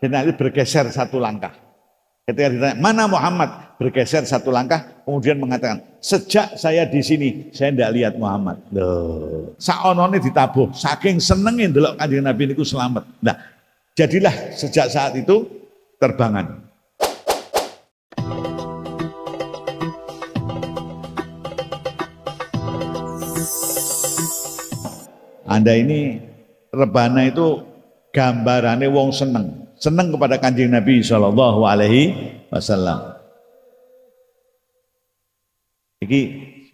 Sayyidina Ali bergeser satu langkah. Ketika ditanya, mana Muhammad? Bergeser satu langkah, kemudian mengatakan, sejak saya di sini, saya tidak lihat Muhammad. Loh, saonone ditabuh, saking senengin dulu kanjeng Nabi ini selamat. Nah, jadilah sejak saat itu terbangan. Anda ini rebana itu gambarannya wong seneng senang kepada kanjeng Nabi Shallallahu Alaihi Wasallam. Ini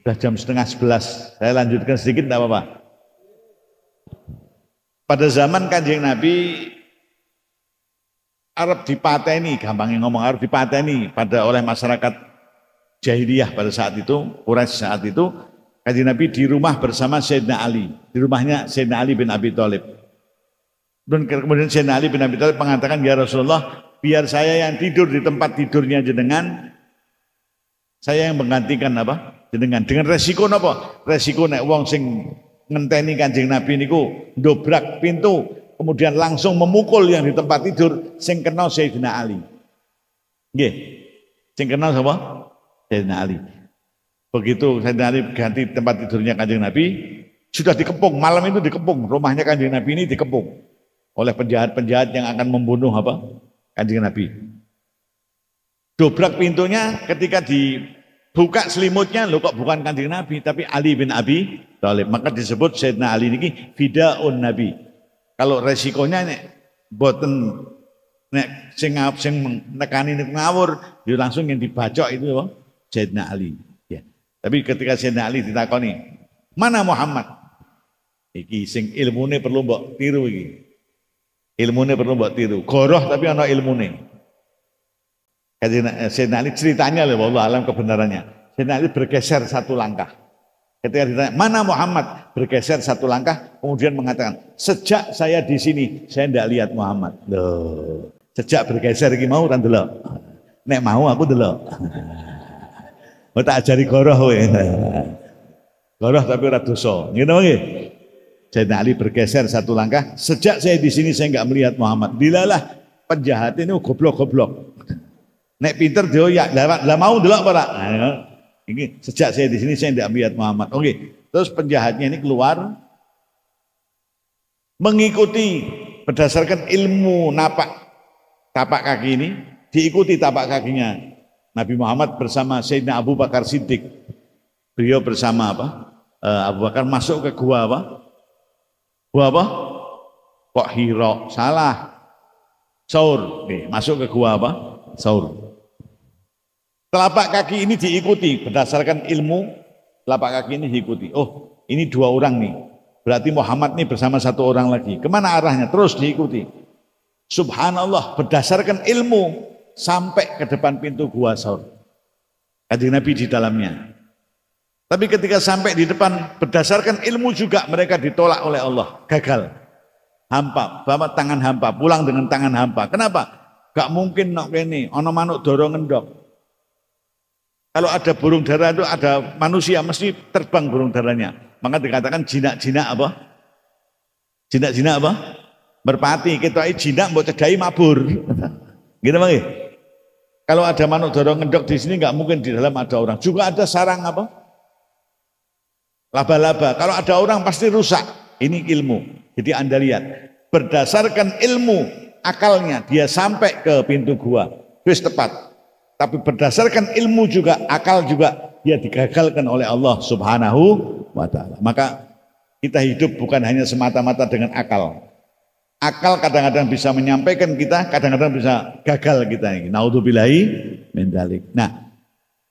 sudah jam setengah sebelas. Saya lanjutkan sedikit, tidak apa-apa. Pada zaman kanjeng Nabi Arab dipateni, gampangnya ngomong Arab dipateni pada oleh masyarakat jahiliyah pada saat itu, Quraisy saat itu, kanjeng Nabi di rumah bersama Sayyidina Ali, di rumahnya Sayyidina Ali bin Abi Thalib. Dan kemudian Sayyidina Ali bin Abi Thalib mengatakan, "Ya Rasulullah, biar saya yang tidur di tempat tidurnya jenengan, saya yang menggantikan apa? Jenengan. Dengan resiko apa? Resiko nek wong sing ngenteni Kanjeng Nabi ini ku dobrak pintu, kemudian langsung memukul yang di tempat tidur sing kenal Sayyidina Ali. Nggih. Sing kenal apa, Sayyidina Ali. Begitu Sayyidina Ali ganti tempat tidurnya Kanjeng Nabi, sudah dikepung, malam itu dikepung, rumahnya Kanjeng Nabi ini dikepung oleh penjahat-penjahat yang akan membunuh apa? Kanjeng Nabi. Dobrak pintunya ketika dibuka selimutnya, lo kok bukan kanjeng Nabi, tapi Ali bin Abi Thalib. Maka disebut Sayyidina Ali ini fidaun Nabi. Kalau resikonya nek boten nek sing sing nekani nek ngawur, dia ya langsung yang dibacok itu apa? Sayyidina Ali. Ya. Tapi ketika Sayyidina Ali ditakoni, "Mana Muhammad?" Iki sing ilmune perlu mbok tiru iki ilmunya perlu buat tiru. Goroh tapi ana ilmune. Eh, Sayyidina Ali ceritanya loh, Allah alam kebenarannya. Sayyidina Ali bergeser satu langkah. Ketika ditanya, mana Muhammad? Bergeser satu langkah, kemudian mengatakan, sejak saya di sini, saya tidak lihat Muhammad. Loh, sejak bergeser ini mau kan dulu. Nek mau aku dulu. Mau tak ajari goroh we. Goroh tapi ratusan, dosa. Ngene Sayyidina Ali bergeser satu langkah. Sejak saya di sini saya nggak melihat Muhammad. Dilalah penjahat ini oh, goblok-goblok. Nek pinter dia ya, lah mau delok para. Nah, ya. ini sejak saya di sini saya tidak melihat Muhammad. Oke, terus penjahatnya ini keluar mengikuti berdasarkan ilmu napak tapak kaki ini diikuti tapak kakinya Nabi Muhammad bersama Sayyidina Abu Bakar Siddiq beliau bersama apa eh, Abu Bakar masuk ke gua apa Gua apa? Kok Hiro? Salah. Saur. Nih, eh, masuk ke gua apa? Saur. Telapak kaki ini diikuti berdasarkan ilmu telapak kaki ini diikuti. Oh, ini dua orang nih. Berarti Muhammad nih bersama satu orang lagi. Kemana arahnya? Terus diikuti. Subhanallah, berdasarkan ilmu sampai ke depan pintu gua Saur. Kajian Nabi di dalamnya. Tapi ketika sampai di depan berdasarkan ilmu juga mereka ditolak oleh Allah, gagal. Hampa, bawa tangan hampa, pulang dengan tangan hampa. Kenapa? Gak mungkin nok ini, ono manuk dorong ngendok. Kalau ada burung darah itu ada manusia mesti terbang burung daranya. Maka dikatakan jinak-jinak apa? Jinak-jinak apa? Merpati, kita jinak buat cedai mabur. gitu bang. Ya? Kalau ada manuk dorong ngendok di sini nggak mungkin di dalam ada orang. Juga ada sarang apa? laba-laba. Kalau ada orang pasti rusak. Ini ilmu. Jadi Anda lihat, berdasarkan ilmu akalnya dia sampai ke pintu gua. Terus tepat. Tapi berdasarkan ilmu juga, akal juga dia digagalkan oleh Allah Subhanahu wa taala. Maka kita hidup bukan hanya semata-mata dengan akal. Akal kadang-kadang bisa menyampaikan kita, kadang-kadang bisa gagal kita Naudzubillahi mendalik. Nah,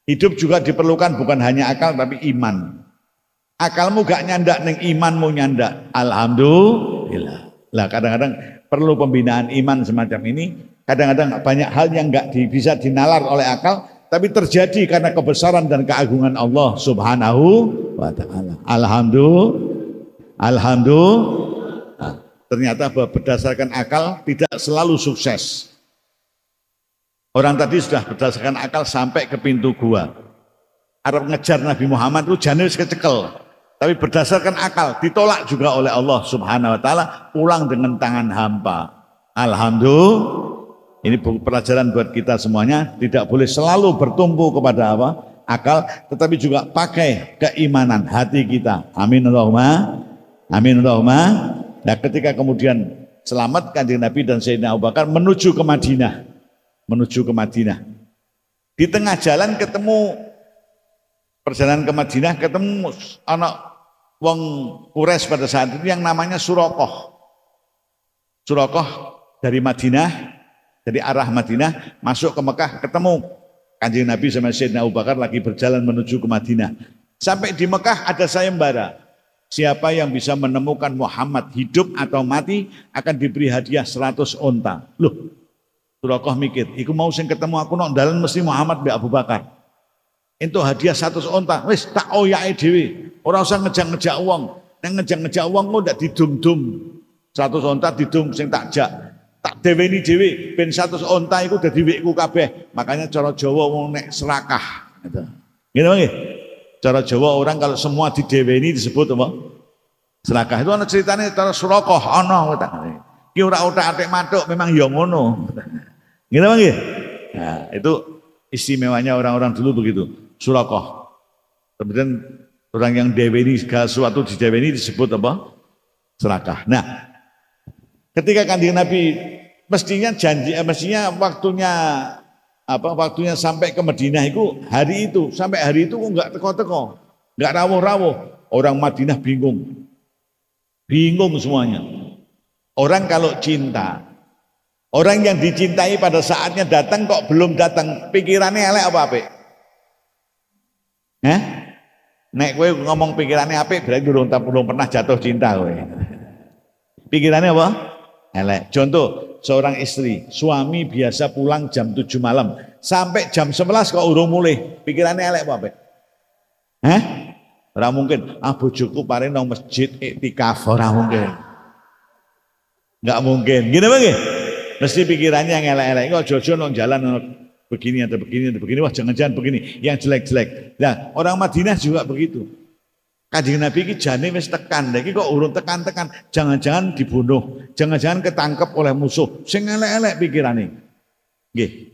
hidup juga diperlukan bukan hanya akal tapi iman. Akalmu gak nyandak neng imanmu nyandak. Alhamdulillah. Lah kadang-kadang perlu pembinaan iman semacam ini. Kadang-kadang banyak hal yang gak di, bisa dinalar oleh akal, tapi terjadi karena kebesaran dan keagungan Allah Subhanahu wa taala. Alhamdulillah. Alhamdulillah. Nah, ternyata bahwa berdasarkan akal tidak selalu sukses. Orang tadi sudah berdasarkan akal sampai ke pintu gua. Arab ngejar Nabi Muhammad itu janis kecekel. Tapi berdasarkan akal ditolak juga oleh Allah Subhanahu wa taala pulang dengan tangan hampa. Alhamdulillah. Ini pelajaran buat kita semuanya, tidak boleh selalu bertumpu kepada apa? akal, tetapi juga pakai keimanan hati kita. Amin Allahumma. Amin Allahumma. Nah, ketika kemudian selamatkan diri Nabi dan Sayyidina Abu Bakar menuju ke Madinah. Menuju ke Madinah. Di tengah jalan ketemu perjalanan ke Madinah ketemu anak wong kures pada saat itu yang namanya Surokoh. Surokoh dari Madinah, dari arah Madinah masuk ke Mekah ketemu Kanjeng Nabi sama Sayyidina Abu Bakar lagi berjalan menuju ke Madinah. Sampai di Mekah ada sayembara. Siapa yang bisa menemukan Muhammad hidup atau mati akan diberi hadiah 100 onta. Loh, Surokoh mikir, iku mau sing ketemu aku nok dalan mesti Muhammad bi Abu Bakar. Itu hadiah satu seontak, wis tak oya dewi, orang usah ngejak-ngejak uang. neng ngejak-ngejak uang kok ndak didum-dum. Satu seontak didum sing tak jak. Tak dewi ini dewi, pen satu onta itu udah wekku kabeh. Makanya cara Jawa mau nek serakah gitu. Gitu nggih. Ya? Cara Jawa orang kalau semua di dewi ini disebut apa? Serakah. Itu anak ceritanya cara surokoh ono, kita Ki ora otak matuk memang yongono, ya Gitu nggih. Ya? Nah, itu istimewanya orang-orang dulu begitu. Surakoh. Kemudian orang yang deweni sesuatu di deweni disebut apa? Serakah. Nah, ketika kandil Nabi mestinya janji, eh, mestinya waktunya apa waktunya sampai ke Madinah itu hari itu sampai hari itu kok nggak teko-teko nggak rawuh-rawuh orang Madinah bingung bingung semuanya orang kalau cinta orang yang dicintai pada saatnya datang kok belum datang pikirannya elek apa apik Hah? Nek kowe ngomong pikirannya apik berarti durung belum pernah jatuh cinta kowe. Pikirannya apa? Elek. Contoh, seorang istri, suami biasa pulang jam 7 malam, sampai jam 11 kok urung mulai, pikirannya elek apa apik? Hah? Ora mungkin, ah bojoku pare nang masjid eh, iktikaf, ora mungkin. Enggak mungkin. Gini apa Mesti pikirannya yang elek-elek kok jojo nang jalan begini, atau begini, atau begini, wah jangan-jangan begini, yang jelek-jelek. Nah, orang Madinah juga begitu. kajian Nabi ini jani mes tekan, lagi kok urun tekan-tekan, jangan-jangan dibunuh, jangan-jangan ketangkep oleh musuh, sing elek-elek pikirane.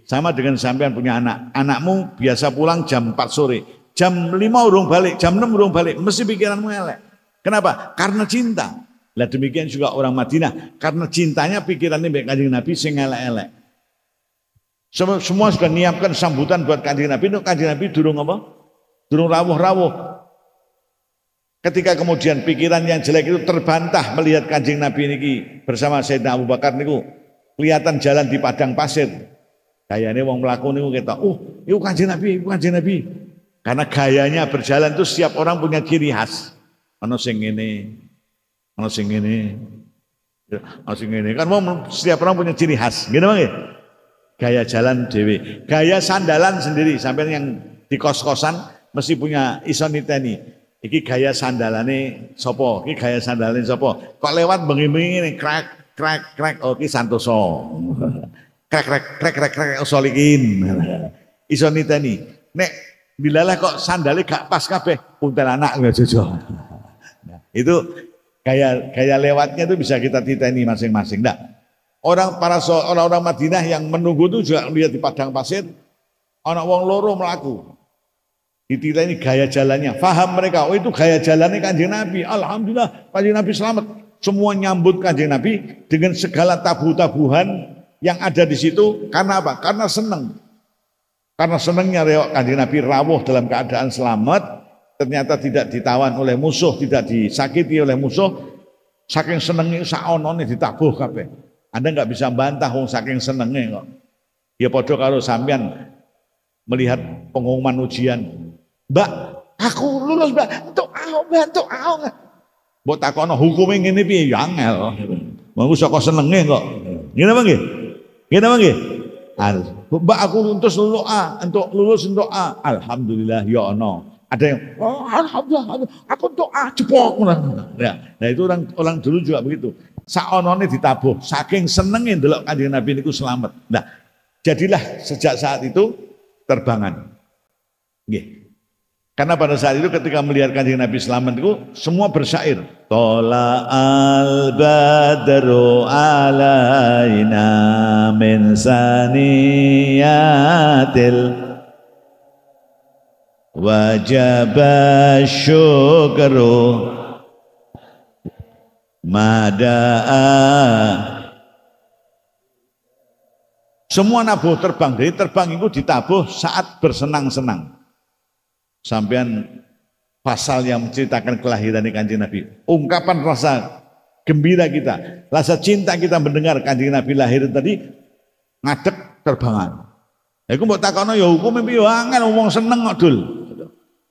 sama dengan sampean punya anak. Anakmu biasa pulang jam 4 sore, jam 5 urung balik, jam 6 urung balik, mesti pikiranmu elek. Kenapa? Karena cinta. Lah demikian juga orang Madinah, karena cintanya pikirannya baik kajian Nabi sing elek-elek. Semua, semua sudah menyiapkan sambutan buat kanjeng Nabi. Itu kanjeng Nabi durung apa? Durung rawuh-rawuh. Ketika kemudian pikiran yang jelek itu terbantah melihat kanjeng Nabi ini bersama Sayyidina Abu Bakar niku kelihatan jalan di padang pasir. Gayanya wong melaku niku kita, oh, uh, itu kanjeng Nabi, itu kanjeng Nabi. Karena gayanya berjalan itu setiap orang punya ciri khas. Ono sing ini, ono sing ini, ya, ono sing ini. Kan wong setiap orang punya ciri khas. Gimana bang ya? gaya jalan Dewi, gaya sandalan sendiri sampai yang di kos-kosan mesti punya isoniteni. Iki gaya sandalannya sopo, iki gaya nih sopo. Kok lewat bengi-bengi nih krek krek krek oh iki santoso. krek krek krek krek krek solikin. isoniteni. Nek bilalah kok sandalnya gak pas kabeh, punten anak nggak cocok. itu gaya gaya lewatnya itu bisa kita titeni masing-masing. -masing. Orang para orang-orang Madinah yang menunggu itu juga melihat di padang pasir, anak wong loro melaku. Ditilai ini gaya jalannya. Faham mereka, oh itu gaya jalannya kanjeng Nabi. Alhamdulillah kanjeng Nabi selamat. Semua nyambut kanjeng Nabi dengan segala tabu-tabuhan yang ada di situ. Karena apa? Karena senang. Karena senangnya reok kanjeng Nabi rawuh dalam keadaan selamat, ternyata tidak ditawan oleh musuh, tidak disakiti oleh musuh, saking senengnya saonone ditabuh kabeh. Anda nggak bisa bantah wong saking senengnya kok. Ya podo kalau sampean melihat pengumuman ujian. Mbak, aku lulus mbak, untuk aku mbak, untuk aku. Buat takono hukumnya ngene piye ya angel. Mau saka senenge kok. Ngene apa nggih? Ngene apa nggih? Al, mbak aku lulus untuk A, untuk lulus untuk A. Alhamdulillah ya ono. Ada yang oh, alhamdulillah, aku untuk doa cepok. Nah, nah itu orang orang dulu juga begitu saonone ditabuh saking senenge ndelok Kanjeng Nabi niku selamat. Nah, jadilah sejak saat itu terbangan. Nggih. Karena pada saat itu ketika melihat Kanjeng Nabi selamat itu semua bersair. Tola al badru alaina min saniyatil wajaba syukru madaa semua nabuh terbang, dari terbang itu ditabuh saat bersenang-senang. Sampean pasal yang menceritakan kelahiran kanjeng Nabi. Ungkapan rasa gembira kita, rasa cinta kita mendengar kanjeng Nabi lahir tadi ngadek terbangan. Aku mau takono ya hukum mimpi yo angel ngomong seneng kok dul.